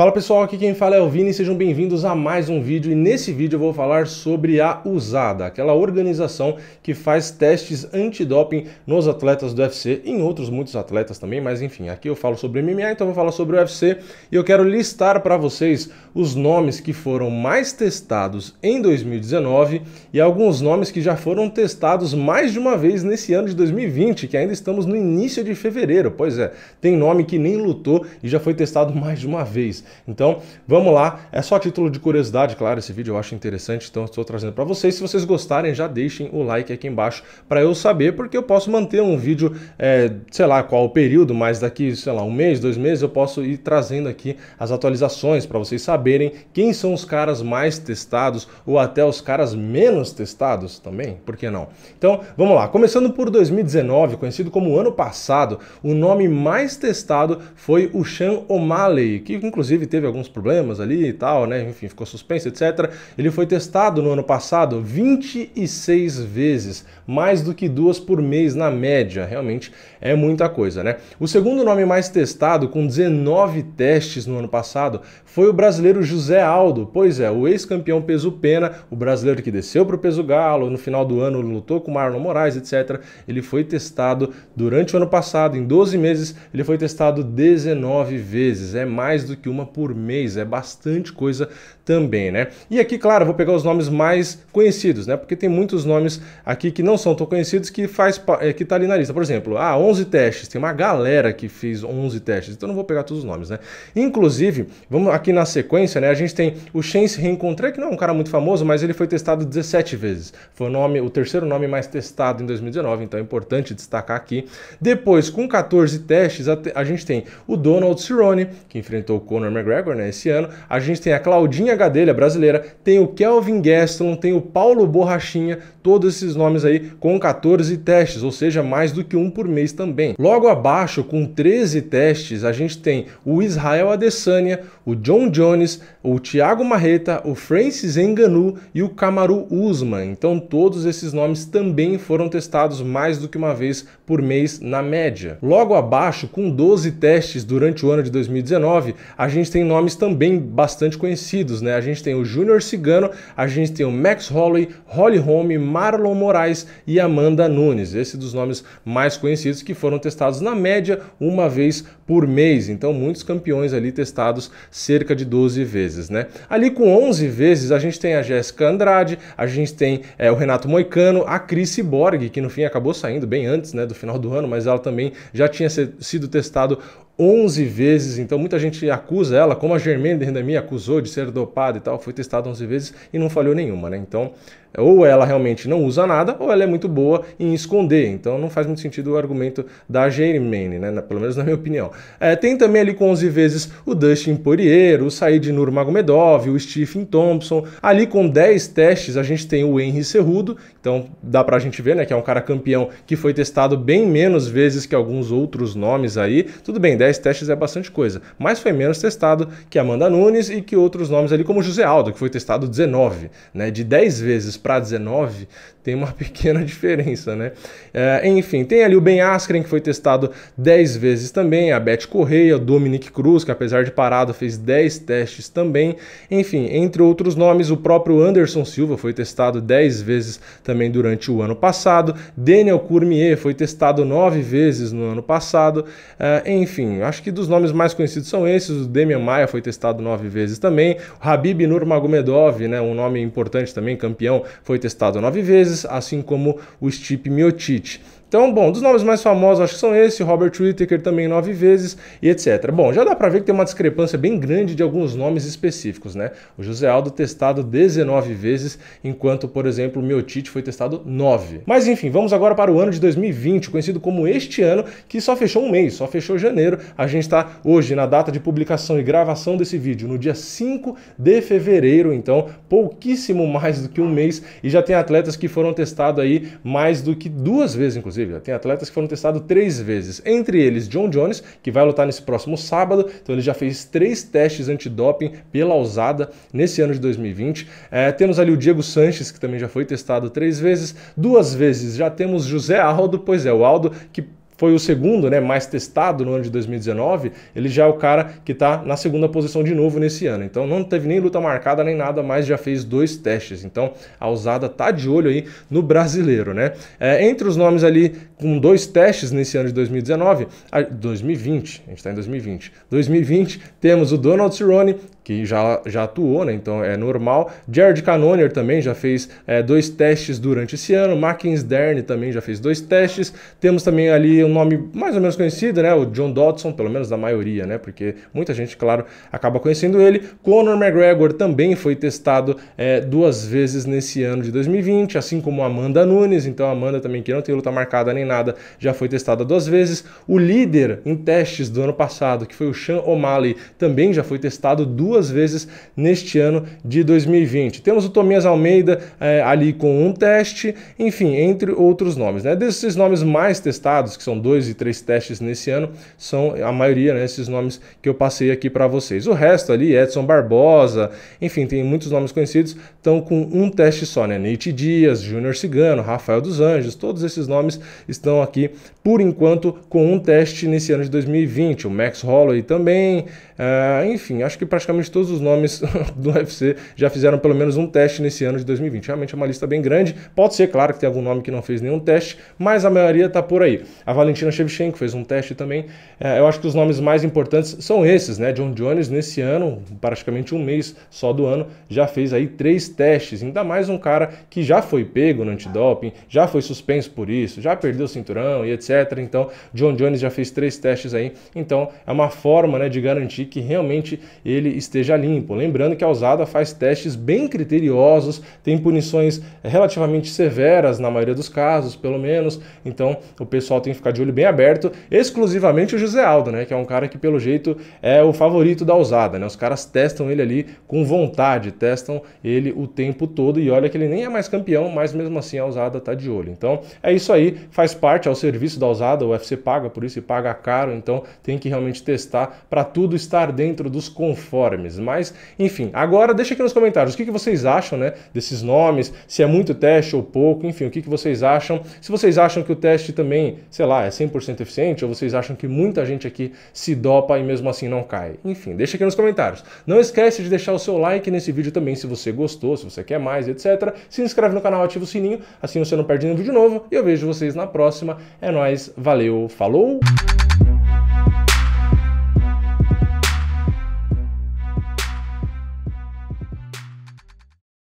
Fala pessoal, aqui quem fala é o Vini, sejam bem-vindos a mais um vídeo e nesse vídeo eu vou falar sobre a USADA, aquela organização que faz testes antidoping nos atletas do UFC e em outros muitos atletas também, mas enfim, aqui eu falo sobre MMA, então vou falar sobre o UFC e eu quero listar para vocês os nomes que foram mais testados em 2019 e alguns nomes que já foram testados mais de uma vez nesse ano de 2020, que ainda estamos no início de fevereiro, pois é, tem nome que nem lutou e já foi testado mais de uma vez. Então, vamos lá. É só título de curiosidade, claro, esse vídeo eu acho interessante, então estou trazendo para vocês. Se vocês gostarem, já deixem o like aqui embaixo para eu saber, porque eu posso manter um vídeo, é, sei lá qual o período, mas daqui, sei lá, um mês, dois meses, eu posso ir trazendo aqui as atualizações para vocês saberem quem são os caras mais testados ou até os caras menos testados também, por que não? Então, vamos lá. Começando por 2019, conhecido como ano passado, o nome mais testado foi o Sean O'Malley, que inclusive inclusive teve alguns problemas ali e tal, né? Enfim, ficou suspenso, etc. Ele foi testado no ano passado 26 vezes, mais do que duas por mês na média. Realmente é muita coisa, né? O segundo nome mais testado, com 19 testes no ano passado, foi o brasileiro José Aldo. Pois é, o ex-campeão peso-pena, o brasileiro que desceu para o peso galo, no final do ano lutou com o Marlon Moraes, etc. Ele foi testado durante o ano passado, em 12 meses, ele foi testado 19 vezes. É mais do que uma por mês. É bastante coisa também, né? E aqui, claro, vou pegar os nomes mais conhecidos, né? Porque tem muitos nomes aqui que não são tão conhecidos que faz eh, que tá ali na lista. Por exemplo, ah, 11 testes, tem uma galera que fez 11 testes. Então não vou pegar todos os nomes, né? Inclusive, vamos aqui na sequência, né? A gente tem o Chance Reencontré, que não é um cara muito famoso, mas ele foi testado 17 vezes. Foi o nome, o terceiro nome mais testado em 2019, então é importante destacar aqui. Depois, com 14 testes, a, a gente tem o Donald Cerrone, que enfrentou o Conor McGregor, né, esse ano. A gente tem a Claudinha pega dele, a brasileira, tem o Kelvin Gastelum, tem o Paulo Borrachinha, todos esses nomes aí com 14 testes, ou seja, mais do que um por mês também. Logo abaixo, com 13 testes, a gente tem o Israel Adesanya, o John Jones, o Thiago Marreta, o Francis Enganu e o Kamaru Usman. Então todos esses nomes também foram testados mais do que uma vez por mês na média. Logo abaixo, com 12 testes durante o ano de 2019, a gente tem nomes também bastante conhecidos, né? né? A gente tem o Júnior Cigano, a gente tem o Max Holloway, Holly Holm, Marlon Moraes e Amanda Nunes. Esse dos nomes mais conhecidos que foram testados na média uma vez por mês. Então, muitos campeões ali testados cerca de 12 vezes, né? Ali com 11 vezes, a gente tem a Jéssica Andrade, a gente tem é, o Renato Moicano, a Cris Borg, que no fim acabou saindo bem antes, né, do final do ano, mas ela também já tinha sido testado 11 vezes, então muita gente acusa ela, como a Germaine de Rendami acusou de ser dopada e tal, foi testada 11 vezes e não falhou nenhuma, né? Então ou ela realmente não usa nada, ou ela é muito boa em esconder. Então não faz muito sentido o argumento da Germaine, né? pelo menos na minha opinião. É, tem também ali com 11 vezes o Dustin Poirier, o Said Nurmagomedov, o Stephen Thompson. Ali com 10 testes a gente tem o Henry Cerrudo, então dá pra gente ver né, que é um cara campeão que foi testado bem menos vezes que alguns outros nomes aí. Tudo bem, 10 testes é bastante coisa, mas foi menos testado que Amanda Nunes e que outros nomes ali como José Aldo, que foi testado 19, né, de 10 vezes para 19 tem uma pequena diferença, né? É, enfim, tem ali o Ben Askren, que foi testado 10 vezes também, a Beth Correia, o Dominic Cruz, que apesar de parado fez 10 testes também, enfim, entre outros nomes, o próprio Anderson Silva foi testado 10 vezes também durante o ano passado, Daniel Cormier foi testado 9 vezes no ano passado, é, enfim, acho que dos nomes mais conhecidos são esses, o Demian Maia foi testado 9 vezes também, o Habib Nurmagomedov, né, um nome importante também, campeão foi testado nove vezes, assim como o STIP miotite. Então, bom, dos nomes mais famosos acho que são esse, Robert Whittaker também nove vezes e etc. Bom, já dá para ver que tem uma discrepância bem grande de alguns nomes específicos, né? O José Aldo testado 19 vezes, enquanto, por exemplo, o Miotite foi testado 9. Mas enfim, vamos agora para o ano de 2020, conhecido como este ano, que só fechou um mês, só fechou janeiro. A gente está hoje na data de publicação e gravação desse vídeo, no dia 5 de fevereiro, então pouquíssimo mais do que um mês e já tem atletas que foram testados aí mais do que duas vezes, inclusive inclusive. Tem atletas que foram testados três vezes, entre eles John Jones, que vai lutar nesse próximo sábado. Então ele já fez três testes antidoping pela usada nesse ano de 2020. É, temos ali o Diego Sanches, que também já foi testado três vezes. Duas vezes já temos José Aldo, pois é, o Aldo que foi o segundo, né, mais testado no ano de 2019, ele já é o cara que está na segunda posição de novo nesse ano. Então não teve nem luta marcada nem nada, mas já fez dois testes. Então a usada tá de olho aí no brasileiro, né? É, entre os nomes ali com dois testes nesse ano de 2019, a, 2020, a gente está em 2020. 2020 temos o Donald Cerrone, que já, já atuou, né? então é normal. Jared Cannonier também já fez é, dois testes durante esse ano, Mackins Dern também já fez dois testes. Temos também ali um nome mais ou menos conhecido, né? o John Dodson, pelo menos da maioria, né? porque muita gente, claro, acaba conhecendo ele. Conor McGregor também foi testado é, duas vezes nesse ano de 2020, assim como Amanda Nunes, então Amanda também, que não tem luta marcada nem nada, já foi testada duas vezes. O líder em testes do ano passado, que foi o Sean O'Malley, também já foi testado duas duas vezes neste ano de 2020. Temos o Tomias Almeida é, ali com um teste, enfim, entre outros nomes. Né? Desses nomes mais testados, que são dois e três testes nesse ano, são a maioria, né, esses nomes que eu passei aqui para vocês. O resto ali, Edson Barbosa, enfim, tem muitos nomes conhecidos, estão com um teste só, né? Nate Dias, Júnior Cigano, Rafael dos Anjos, todos esses nomes estão aqui por enquanto com um teste nesse ano de 2020. O Max Holloway também, uh, enfim, acho que praticamente praticamente todos os nomes do UFC já fizeram pelo menos um teste nesse ano de 2020. Realmente é uma lista bem grande. Pode ser, claro, que tem algum nome que não fez nenhum teste, mas a maioria está por aí. A Valentina Shevchenko fez um teste também. É, eu acho que os nomes mais importantes são esses, né? John Jones, nesse ano, praticamente um mês só do ano, já fez aí três testes. Ainda mais um cara que já foi pego no antidoping, já foi suspenso por isso, já perdeu o cinturão e etc. Então, John Jones já fez três testes aí. Então, é uma forma né, de garantir que realmente ele está esteja limpo. Lembrando que a usada faz testes bem criteriosos, tem punições relativamente severas, na maioria dos casos, pelo menos. Então o pessoal tem que ficar de olho bem aberto, exclusivamente o José Aldo, né? Que é um cara que, pelo jeito, é o favorito da usada, né? Os caras testam ele ali com vontade, testam ele o tempo todo e olha que ele nem é mais campeão, mas mesmo assim a usada tá de olho. Então é isso aí, faz parte ao é serviço da usada, o UFC paga por isso e paga caro, então tem que realmente testar para tudo estar dentro dos conformes. Mas, enfim, agora deixa aqui nos comentários o que, que vocês acham né, desses nomes, se é muito teste ou pouco, enfim, o que, que vocês acham. Se vocês acham que o teste também, sei lá, é 100% eficiente, ou vocês acham que muita gente aqui se dopa e mesmo assim não cai. Enfim, deixa aqui nos comentários. Não esquece de deixar o seu like nesse vídeo também se você gostou, se você quer mais, etc. Se inscreve no canal, ativa o sininho, assim você não perde nenhum vídeo novo. E eu vejo vocês na próxima. É nóis, valeu, falou!